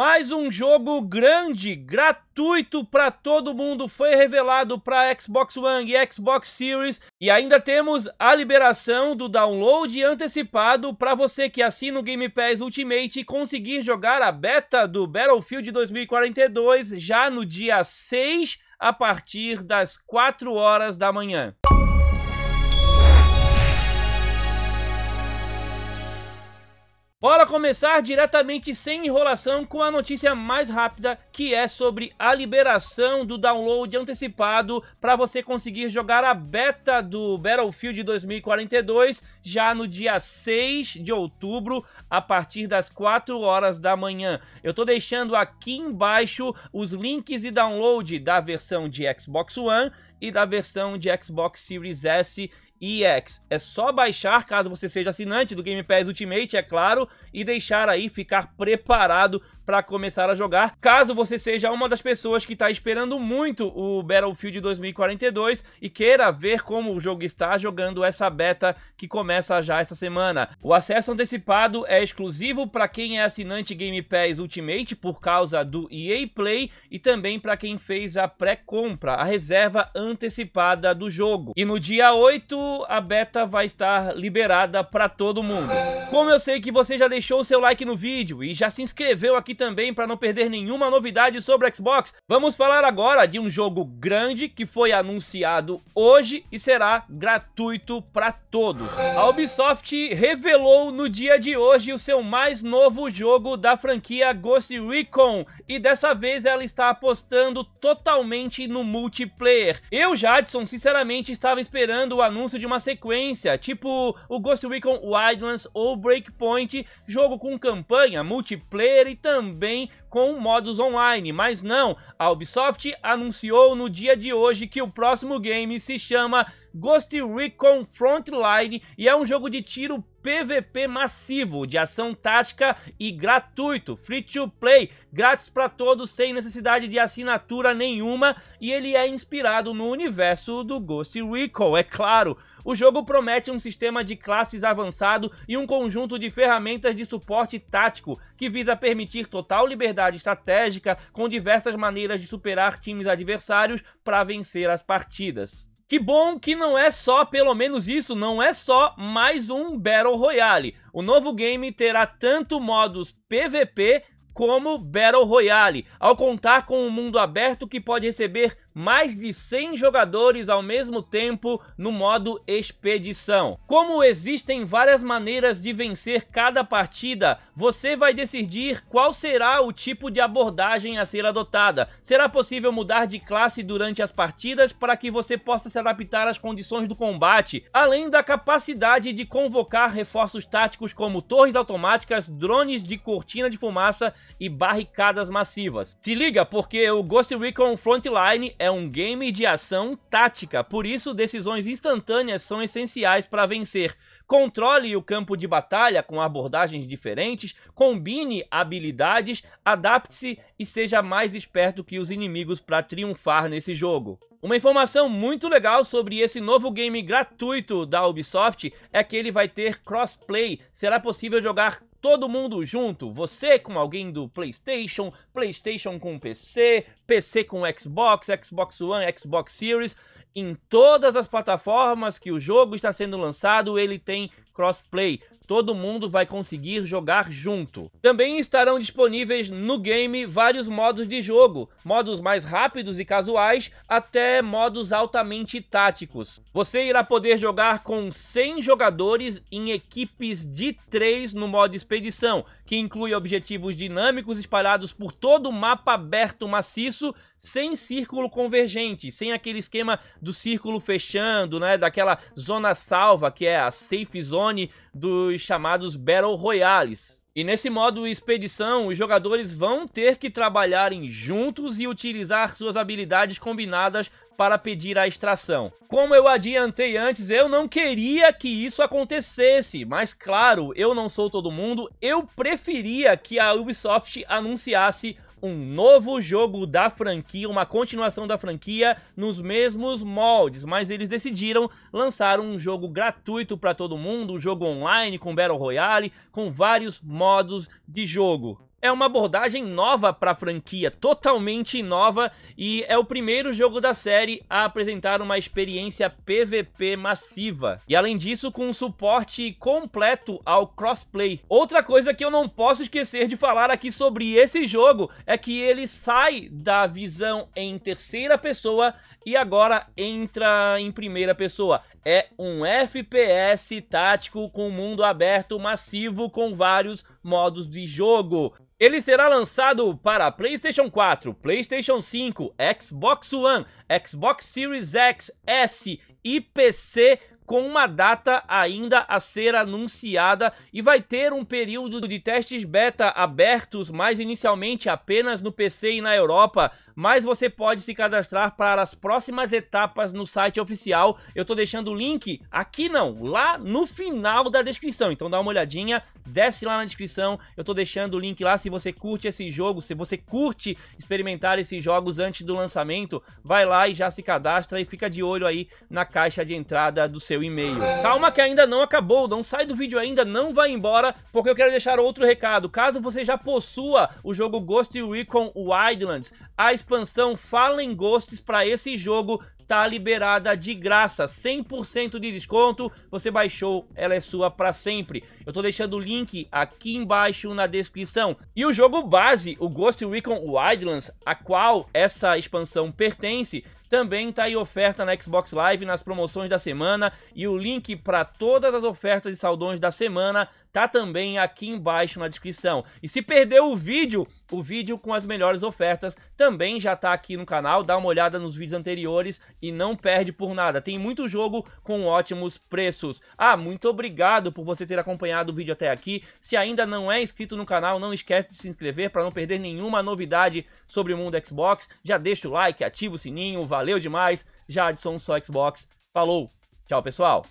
Mais um jogo grande, gratuito para todo mundo, foi revelado para Xbox One e Xbox Series e ainda temos a liberação do download antecipado para você que assina o Game Pass Ultimate conseguir jogar a beta do Battlefield 2042 já no dia 6 a partir das 4 horas da manhã. Bora começar diretamente sem enrolação com a notícia mais rápida que é sobre a liberação do download antecipado para você conseguir jogar a beta do Battlefield 2042 já no dia 6 de outubro a partir das 4 horas da manhã. Eu tô deixando aqui embaixo os links de download da versão de Xbox One e da versão de Xbox Series S EX. É só baixar caso você seja assinante do Game Pass Ultimate, é claro, e deixar aí ficar preparado para começar a jogar. Caso você seja uma das pessoas que está esperando muito o Battlefield 2042 e queira ver como o jogo está jogando essa beta que começa já essa semana. O acesso antecipado é exclusivo para quem é assinante Game Pass Ultimate por causa do EA Play e também para quem fez a pré-compra, a reserva antecipada do jogo. E no dia 8 a beta vai estar liberada para todo mundo. Como eu sei que você já deixou o seu like no vídeo e já se inscreveu aqui também para não perder nenhuma novidade sobre Xbox, vamos falar agora de um jogo grande que foi anunciado hoje e será gratuito para todos. A Ubisoft revelou no dia de hoje o seu mais novo jogo da franquia Ghost Recon e dessa vez ela está apostando totalmente no multiplayer. Eu, Jadson, sinceramente estava esperando o anúncio de uma sequência, tipo o Ghost Recon Wildlands ou Breakpoint, jogo com campanha, multiplayer e também com modos online, mas não, a Ubisoft anunciou no dia de hoje que o próximo game se chama Ghost Recon Frontline e é um jogo de tiro PVP massivo, de ação tática e gratuito, free to play, grátis para todos, sem necessidade de assinatura nenhuma, e ele é inspirado no universo do Ghost Recon, é claro. O jogo promete um sistema de classes avançado e um conjunto de ferramentas de suporte tático, que visa permitir total liberdade estratégica com diversas maneiras de superar times adversários para vencer as partidas. Que bom que não é só, pelo menos isso, não é só mais um Battle Royale. O novo game terá tanto modos PVP como Battle Royale, ao contar com um mundo aberto que pode receber mais de 100 jogadores ao mesmo tempo no modo expedição. Como existem várias maneiras de vencer cada partida, você vai decidir qual será o tipo de abordagem a ser adotada. Será possível mudar de classe durante as partidas para que você possa se adaptar às condições do combate, além da capacidade de convocar reforços táticos como torres automáticas, drones de cortina de fumaça e barricadas massivas. Se liga, porque o Ghost Recon Frontline é um game de ação tática, por isso decisões instantâneas são essenciais para vencer. Controle o campo de batalha com abordagens diferentes, combine habilidades, adapte-se e seja mais esperto que os inimigos para triunfar nesse jogo. Uma informação muito legal sobre esse novo game gratuito da Ubisoft é que ele vai ter crossplay. Será possível jogar todo mundo junto. Você com alguém do PlayStation, PlayStation com PC, PC com Xbox, Xbox One, Xbox Series. Em todas as plataformas que o jogo está sendo lançado, ele tem crossplay, todo mundo vai conseguir jogar junto. Também estarão disponíveis no game vários modos de jogo, modos mais rápidos e casuais, até modos altamente táticos. Você irá poder jogar com 100 jogadores em equipes de 3 no modo expedição, que inclui objetivos dinâmicos espalhados por todo o mapa aberto maciço, sem círculo convergente, sem aquele esquema do círculo fechando, né, daquela zona salva que é a safe zone, dos chamados Battle Royales. E nesse modo expedição, os jogadores vão ter que trabalharem juntos e utilizar suas habilidades combinadas para pedir a extração. Como eu adiantei antes, eu não queria que isso acontecesse, mas claro, eu não sou todo mundo, eu preferia que a Ubisoft anunciasse um novo jogo da franquia, uma continuação da franquia nos mesmos moldes, mas eles decidiram lançar um jogo gratuito para todo mundo, um jogo online com Battle Royale, com vários modos de jogo é uma abordagem nova para a franquia, totalmente nova, e é o primeiro jogo da série a apresentar uma experiência PVP massiva. E além disso, com um suporte completo ao crossplay. Outra coisa que eu não posso esquecer de falar aqui sobre esse jogo é que ele sai da visão em terceira pessoa e agora entra em primeira pessoa é um FPS tático com mundo aberto massivo com vários modos de jogo. Ele será lançado para PlayStation 4, PlayStation 5, Xbox One, Xbox Series X, S e PC com uma data ainda a ser anunciada e vai ter um período de testes beta abertos, mas inicialmente apenas no PC e na Europa, mas você pode se cadastrar para as próximas etapas no site oficial. Eu tô deixando o link aqui não, lá no final da descrição. Então dá uma olhadinha, desce lá na descrição. Eu tô deixando o link lá se você curte esse jogo, se você curte experimentar esses jogos antes do lançamento, vai lá e já se cadastra e fica de olho aí na caixa de entrada do seu seu e-mail. Calma que ainda não acabou, não sai do vídeo ainda, não vai embora, porque eu quero deixar outro recado. Caso você já possua o jogo Ghost Recon Wildlands, a expansão Fallen Ghosts para esse jogo tá liberada de graça, 100% de desconto, você baixou, ela é sua para sempre. Eu tô deixando o link aqui embaixo na descrição. E o jogo base, o Ghost Recon Wildlands, a qual essa expansão pertence, também tá aí oferta na Xbox Live nas promoções da semana e o link para todas as ofertas e saldões da semana tá também aqui embaixo na descrição. E se perdeu o vídeo, o vídeo com as melhores ofertas também já tá aqui no canal, dá uma olhada nos vídeos anteriores e não perde por nada. Tem muito jogo com ótimos preços. Ah, muito obrigado por você ter acompanhado o vídeo até aqui. Se ainda não é inscrito no canal, não esquece de se inscrever para não perder nenhuma novidade sobre o mundo Xbox. Já deixa o like, ativa o sininho, valeu! Valeu demais. Jadson, só Xbox. Falou. Tchau, pessoal.